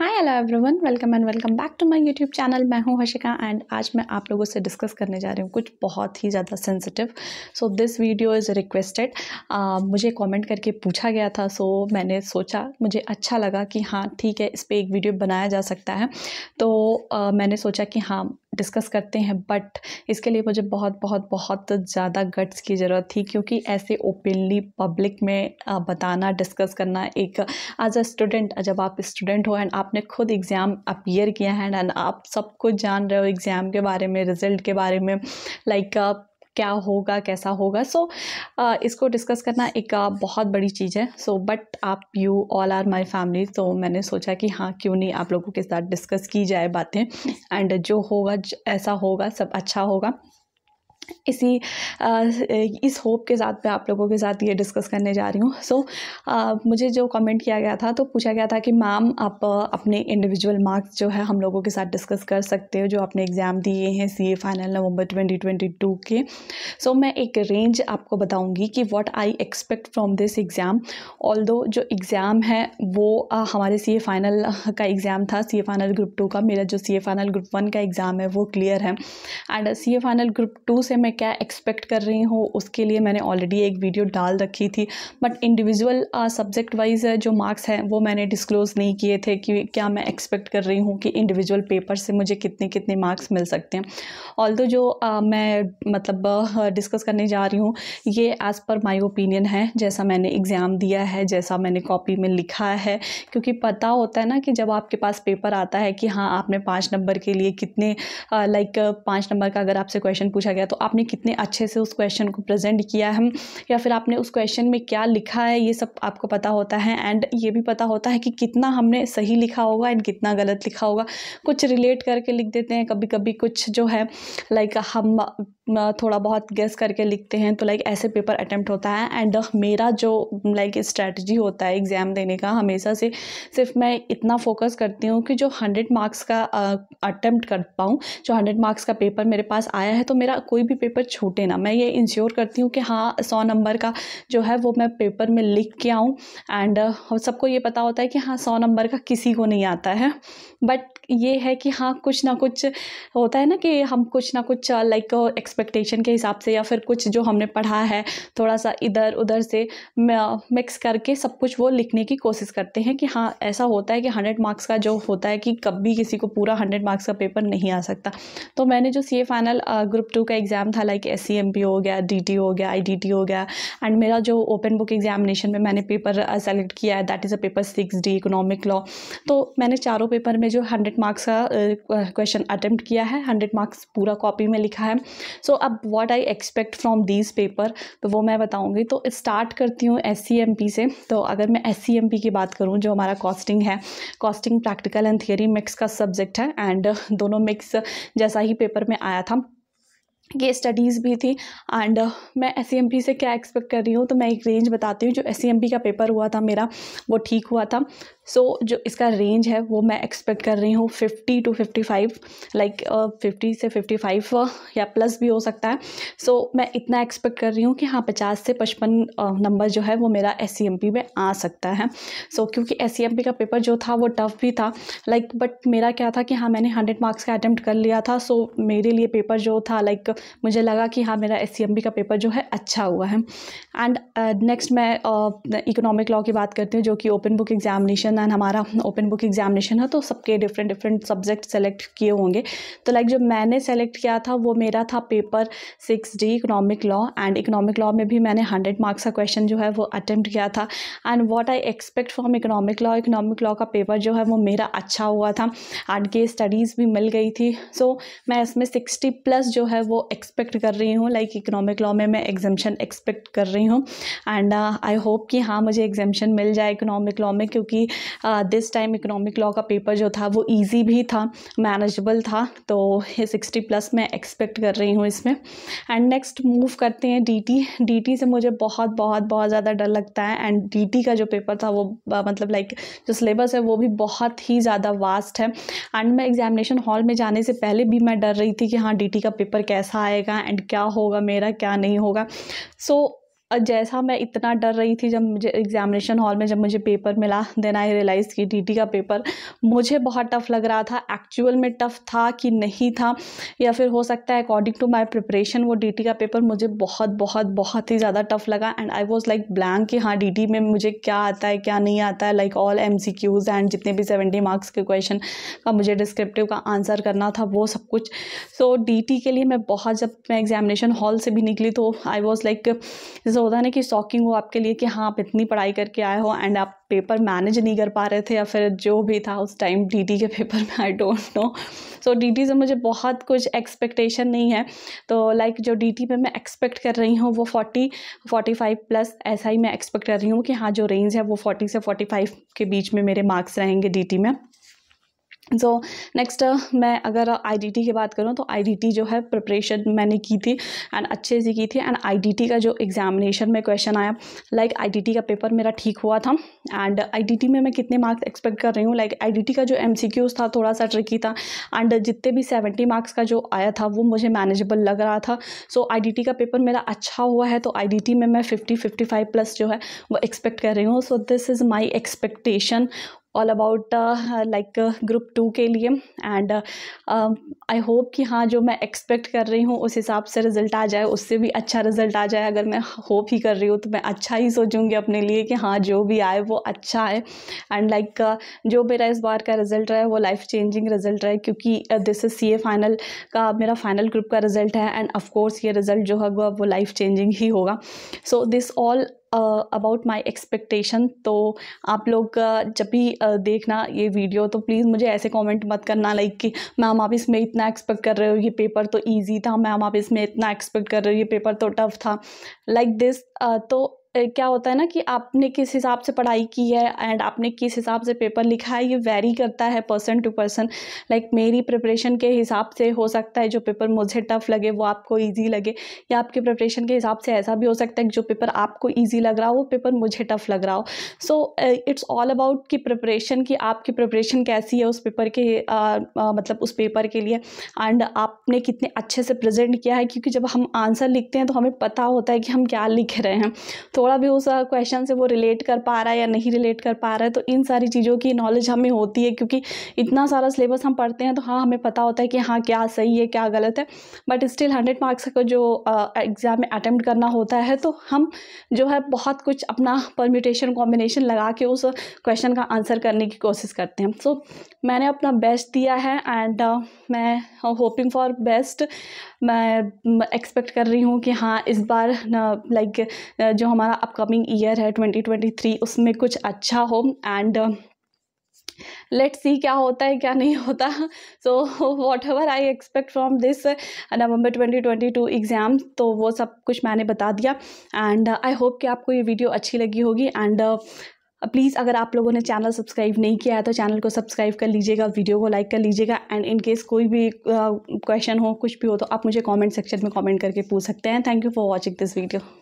hi hello everyone welcome and welcome back to my YouTube channel मैं हूं Harshika and आज मैं आप लोगों से डिस्कस करने जा रही हूं कुछ बहुत ही ज़्यादा sensitive so this video is requested मुझे कमेंट करके पूछा गया था सो so मैंने सोचा मुझे अच्छा लगा कि हाँ ठीक है इस पर एक वीडियो बनाया जा सकता है तो uh, मैंने सोचा कि हाँ डिस्कस करते हैं बट इसके लिए मुझे बहुत बहुत बहुत ज़्यादा गट्स की ज़रूरत थी क्योंकि ऐसे ओपनली पब्लिक में बताना डिस्कस करना एक एज अ स्टूडेंट जब आप स्टूडेंट हो एंड आपने खुद एग्ज़ाम अपियर किया है एंड आप सब कुछ जान रहे हो एग्ज़ाम के बारे में रिज़ल्ट के बारे में लाइक like, क्या होगा कैसा होगा सो so, uh, इसको डिस्कस करना एक uh, बहुत बड़ी चीज़ है सो बट आप you all are my family तो मैंने सोचा कि हाँ क्यों नहीं आप लोगों के साथ डिस्कस की जाए बातें एंड जो होगा ऐसा होगा सब अच्छा होगा इसी इस होप के साथ मैं आप लोगों के साथ ये डिस्कस करने जा रही हूँ सो so, मुझे जो कमेंट किया गया था तो पूछा गया था कि मैम आप अपने इंडिविजुअल मार्क्स जो है हम लोगों के साथ डिस्कस कर सकते हो जो आपने एग्ज़ाम दिए हैं सीए फाइनल नवंबर 2022 के सो so, मैं एक रेंज आपको बताऊँगी कि what I expect from this exam all जो एग्ज़ाम है वो आ, हमारे सी फाइनल का एग्ज़ाम था सी फाइनल ग्रुप टू का मेरा जो सी फाइनल ग्रुप वन का एग्ज़ाम है वो क्लियर है and C final group two से मैं क्या एक्सपेक्ट कर रही हूँ उसके लिए मैंने ऑलरेडी एक वीडियो डाल रखी थी बट इंडिविजुअल सब्जेक्ट वाइज जो मार्क्स हैं वो मैंने डिस्क्लोज़ नहीं किए थे कि क्या मैं एक्सपेक्ट कर रही हूँ कि इंडिविजुअल पेपर से मुझे कितने कितने मार्क्स मिल सकते हैं ऑल दो जो uh, मैं मतलब डिस्कस uh, करने जा रही हूँ ये एज़ पर माई ओपिनियन है जैसा मैंने एग्ज़ाम दिया है जैसा मैंने कॉपी में लिखा है क्योंकि पता होता है ना कि जब आपके पास पेपर आता है कि हाँ आपने पाँच नंबर के लिए कितने लाइक uh, uh, पाँच नंबर का अगर आपसे क्वेश्चन पूछा गया तो आपने कितने अच्छे से उस क्वेश्चन को प्रेजेंट किया है या फिर आपने उस क्वेश्चन में क्या लिखा है ये सब आपको पता होता है एंड ये भी पता होता है कि कितना हमने सही लिखा होगा एंड कितना गलत लिखा होगा कुछ रिलेट करके लिख देते हैं कभी कभी कुछ जो है लाइक हम थोड़ा बहुत गेस करके लिखते हैं तो लाइक ऐसे पेपर अटैम्प्ट होता है एंड uh, मेरा जो लाइक स्ट्रैटी होता है एग्ज़ाम देने का हमेशा से सिर्फ मैं इतना फोकस करती हूँ कि जो हंड्रेड मार्क्स का अटैम्प्ट कर पाऊँ जो हंड्रेड मार्क्स का पेपर मेरे पास आया है तो मेरा कोई भी पेपर छूटे ना मैं ये इंश्योर करती हूँ कि हाँ सौ नंबर का जो है वो मैं पेपर में लिख के आऊँ एंड uh, सबको ये पता होता है कि हाँ सौ नंबर का किसी को नहीं आता है बट ये है कि हाँ कुछ ना कुछ होता है ना कि हम कुछ ना कुछ लाइक uh, एक्सपेक्ट एक्सपेक्टेशन के हिसाब से या फिर कुछ जो हमने पढ़ा है थोड़ा सा इधर उधर से मिक्स करके सब कुछ वो लिखने की कोशिश करते हैं कि हाँ ऐसा होता है कि हंड्रेड मार्क्स का जो होता है कि कभी किसी को पूरा हंड्रेड मार्क्स का पेपर नहीं आ सकता तो मैंने जो C A final group two का एग्ज़ाम था like S C M P हो गया डी टी हो गया आई डी टी हो गया एंड मेरा जो ओपन बुक एग्जामिनेशन में मैंने पेपर सेलेक्ट किया है that is a paper six D economic law तो मैंने चारों पेपर में जो हंड्रेड मार्क्स का क्वेश्चन अटैम्प्ट किया है हंड्रेड मार्क्स पूरा कॉपी में लिखा है सो सो अब what I expect from this paper तो वो मैं बताऊँगी तो स्टार्ट करती हूँ एस e से तो अगर मैं एस e की बात करूँ जो हमारा कॉस्टिंग है costing practical and theory mix का सब्जेक्ट है एंड दोनों मिक्स जैसा ही पेपर में आया था ये स्टडीज़ भी थी एंड uh, मैं एस e से क्या एक्सपेक्ट कर रही हूँ तो मैं एक रेंज बताती हूँ जो एस का पेपर हुआ था मेरा वो ठीक हुआ था सो so, जो इसका रेंज है वो मैं एक्सपेक्ट कर रही हूँ fifty two fifty five like fifty से फिफ्टी फाइव uh, या प्लस भी हो सकता है सो so, मैं इतना एक्सपेक्ट कर रही हूँ कि हाँ पचास से पचपन नंबर uh, जो है वो मेरा एस e में आ सकता है सो so, क्योंकि एस e का पेपर जो था वो टफ भी था लाइक like, बट मेरा क्या था कि हाँ मैंने हंड्रेड मार्क्स का अटैम्प्ट कर लिया था सो so, मेरे लिए पेपर जो था लाइक like, मुझे लगा कि हाँ मेरा एस e का पेपर जो है अच्छा हुआ है एंड नेक्स्ट uh, मैं इकोनॉमिक uh, लॉ की बात करती हूँ जो कि ओपन बुक एग्जामिनेशन प्लान हमारा ओपन बुक एग्जामिनेशन है तो सबके डिफरेंट डिफरेंट सब्जेक्ट सेलेक्ट किए होंगे तो लाइक जो मैंने सेलेक्ट किया था वो मेरा था paper six D economic law and economic law में भी मैंने हंड्रेड मार्क्स का क्वेश्चन जो है वो अटैम्प्ट किया था and what I expect from economic law economic law का पेपर जो है वो मेरा अच्छा हुआ था एंड के स्टडीज़ भी मिल गई थी सो so, मैं इसमें सिक्सटी प्लस जो है वो एक्सपेक्ट कर रही हूँ लाइक इकोनॉमिक लॉ में मैं एग्जामेशन एक्सपेक्ट कर रही हूँ एंड आई होप कि हाँ मुझे एग्जामेशन मिल जाए इकोनॉमिक लॉ में क्योंकि दिस टाइम इकोनॉमिक लॉ का पेपर जो था वो ईजी भी था मैनेजेबल था तो ये सिक्सटी प्लस मैं एक्सपेक्ट कर रही हूँ इसमें एंड नेक्स्ट मूव करते हैं डीटी डीटी से मुझे बहुत बहुत बहुत ज़्यादा डर लगता है एंड डीटी का जो पेपर था वो uh, मतलब लाइक जो सिलेबस है वो भी बहुत ही ज़्यादा वास्ट है एंड मैं एग्जामिनेशन हॉल में जाने से पहले भी मैं डर रही थी कि हाँ डी का पेपर कैसा आएगा एंड क्या होगा मेरा क्या नहीं होगा सो so, जैसा मैं इतना डर रही थी जब मुझे एग्जामिनेशन हॉल में जब मुझे पेपर मिला देन आई रियलाइज़ कि डीटी का पेपर मुझे बहुत टफ लग रहा था एक्चुअल में टफ था कि नहीं था या फिर हो सकता है अकॉर्डिंग टू माय प्रिपरेशन वो डीटी का पेपर मुझे बहुत बहुत बहुत ही ज़्यादा टफ लगा and I was like blank कि हाँ डी में मुझे क्या आता है क्या नहीं आता है लाइक ऑल एम एंड जितने भी सेवेंटी मार्क्स के क्वेश्चन का मुझे डिस्क्रिप्टिव का आंसर करना था वो सब कुछ सो so, डी के लिए मैं बहुत जब मैं एग्जामिनेशन हॉल से भी निकली तो आई वॉज लाइक जो होता है ना कि शॉकिंग हो आपके लिए कि हाँ आप इतनी पढ़ाई करके आए हो एंड आप पेपर मैनेज नहीं कर पा रहे थे या फिर जो भी था उस टाइम डीटी के पेपर में I don't know so DT से मुझे बहुत कुछ एक्सपेक्टेशन नहीं है तो लाइक like, जो डीटी पे मैं एक्सपेक्ट कर रही हूँ वो फोर्टी फोर्टी फाइव प्लस ऐसा ही मैं एक्सपेक्ट कर रही हूँ कि हाँ जो रेंज है वो फोर्टी से फोर्टी फाइव के बीच में मेरे मार्क्स रहेंगे डी में सो so, नेक्स्ट uh, मैं अगर आईडीटी की बात करूँ तो आईडीटी जो है प्रिपरेशन मैंने की थी एंड अच्छे से की थी एंड आईडीटी का जो एग्जामिनेशन में क्वेश्चन आया लाइक like, आईडीटी का पेपर मेरा ठीक हुआ था एंड आईडीटी में मैं कितने मार्क्स एक्सपेक्ट कर रही हूँ लाइक like, आईडीटी का जो एमसीक्यूज था थोड़ा सा ट्रिकी था एंड जितने भी सेवेंटी मार्क्स का जो आया था वो मुझे मैनेजेबल लग रहा था सो so, आई का पेपर मेरा अच्छा हुआ है तो आई में मैं फिफ्टी फिफ्टी फाइव प्लस जो है वो एक्सपेक्ट कर रही हूँ so this is my expectation all about like group two के लिए एंड आई होप कि हाँ जो मैं एक्सपेक्ट कर रही हूँ उस हिसाब से रिज़ल्ट आ जाए उससे भी अच्छा रिज़ल्ट आ जाए अगर मैं होप ही कर रही हूँ तो मैं अच्छा ही सोचूंगी अपने लिए कि हाँ जो भी आए वो अच्छा है एंड लाइक like, uh, जो मेरा इस बार का रिज़ल्ट रहा है वो लाइफ चेंजिंग रिज़ल्ट रहा है क्योंकि this is C A final का मेरा फाइनल ग्रुप का रिज़ल्ट है एंड ऑफकोर्स ये रिज़ल्ट जो है वो लाइफ चेंजिंग ही होगा so this all about my expectation तो आप लोग जब भी देखना ये वीडियो तो प्लीज़ मुझे ऐसे कमेंट मत करना लाइक कि मैम आप इसमें इतना एक्सपेक्ट कर रहे हो ये पेपर तो इजी था मैम आप इसमें इतना एक्सपेक्ट कर रहे हो ये पेपर तो टफ था लाइक like दिस तो क्या होता है ना कि आपने किस हिसाब से पढ़ाई की है एंड आपने किस हिसाब से पेपर लिखा है ये वेरी करता है पर्सन टू पर्सन लाइक मेरी प्रिपरेशन के हिसाब से हो सकता है जो पेपर मुझे टफ लगे वो आपको ईजी लगे या आपके प्रिपरेशन के हिसाब से ऐसा भी हो सकता है कि जो पेपर आपको ईजी लग रहा हो वो पेपर मुझे टफ लग रहा हो सो इट्स ऑल अबाउट की प्रिपरेशन की आपकी प्रिपरेशन कैसी है उस पेपर के uh, uh, मतलब उस पेपर के लिए एंड आपने कितने अच्छे से प्रजेंट किया है क्योंकि जब हम आंसर लिखते हैं तो हमें पता होता है कि हम क्या लिख रहे हैं तो थोड़ा भी उस क्वेश्चन से वो रिलेट कर पा रहा है या नहीं रिलेट कर पा रहा है तो इन सारी चीज़ों की नॉलेज हमें होती है क्योंकि इतना सारा सिलेबस हम पढ़ते हैं तो हाँ हमें पता होता है कि हाँ क्या सही है क्या गलत है बट स्टिल हंड्रेड मार्क्स का जो एग्ज़ाम में अटैम्प्ट करना होता है तो हम जो है बहुत कुछ अपना परम्यूटेशन कॉम्बिनेशन लगा के उस क्वेश्चन का आंसर करने की कोशिश करते हैं सो so, मैंने अपना बेस्ट दिया है एंड uh, मैं होपिंग फॉर बेस्ट मैं एक्सपेक्ट कर रही हूँ कि हाँ इस बार लाइक like, जो हमारा हमारा अपकमिंग ईयर है 2023 उसमें कुछ अच्छा हो एंड लेट सी क्या होता है क्या नहीं होता so whatever I expect from this November 2022 exam तो वो सब कुछ मैंने बता दिया एंड आई होप कि आपको ये वीडियो अच्छी लगी होगी एंड प्लीज़ uh, अगर आप लोगों ने चैनल सब्सक्राइब नहीं किया है तो चैनल को सब्सक्राइब कर लीजिएगा वीडियो को लाइक कर लीजिएगा एंड इन केस कोई भी क्वेश्चन uh, हो कुछ भी हो तो आप मुझे कमेंट सेक्शन में कमेंट करके पूछ सकते हैं thank you for watching this video